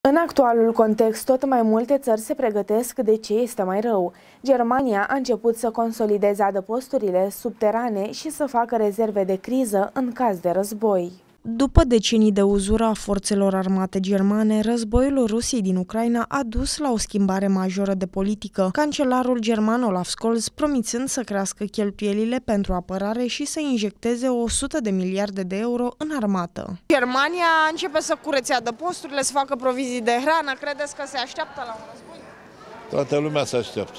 În actualul context, tot mai multe țări se pregătesc de ce este mai rău. Germania a început să consolideze adăposturile subterane și să facă rezerve de criză în caz de război. După decenii de uzură a forțelor armate germane, războiul Rusiei din Ucraina a dus la o schimbare majoră de politică, cancelarul german Olaf Scholz promițând să crească cheltuielile pentru apărare și să injecteze 100 de miliarde de euro în armată. Germania începe să curețe adăposturile, să facă provizii de hrană. Credeți că se așteaptă la un război? Toată lumea se așteaptă.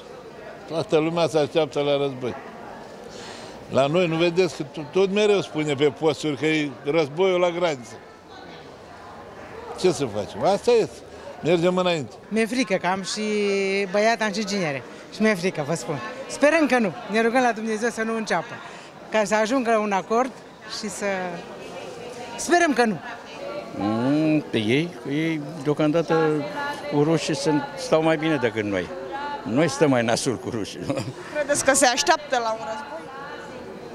Toată lumea se așteaptă la război. La noi nu vedeți că tot mereu spune pe posturi că e războiul la graniță. Ce să facem? Asta este. Mergem înainte. Mi-e frică că am și băiat, am și ginere. Și mi-e frică, vă spun. Sperăm că nu. Ne rugăm la Dumnezeu să nu înceapă. Ca să ajungă la un acord și să... Sperăm că nu. Mm, pe ei, ei deocamdată cu rușii sunt, stau mai bine decât noi. Noi stăm mai nasul cu rușii. Credeți că se așteaptă la un război?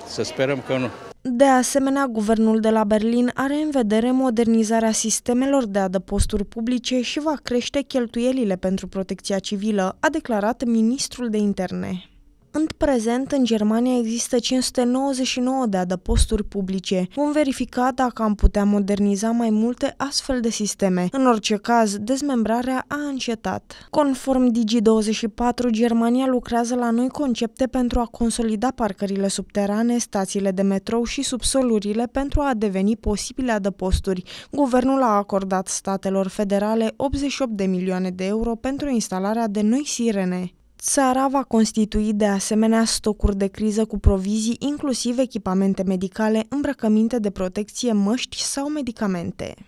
Să sperăm că nu. De asemenea, guvernul de la Berlin are în vedere modernizarea sistemelor de adăposturi publice și va crește cheltuielile pentru protecția civilă, a declarat ministrul de interne. În prezent, în Germania există 599 de adăposturi publice. Vom verifica dacă am putea moderniza mai multe astfel de sisteme. În orice caz, dezmembrarea a încetat. Conform Digi24, Germania lucrează la noi concepte pentru a consolida parcările subterane, stațiile de metrou și subsolurile pentru a deveni posibile adăposturi. Guvernul a acordat statelor federale 88 de milioane de euro pentru instalarea de noi sirene. Țara va constitui de asemenea stocuri de criză cu provizii, inclusiv echipamente medicale, îmbrăcăminte de protecție, măști sau medicamente.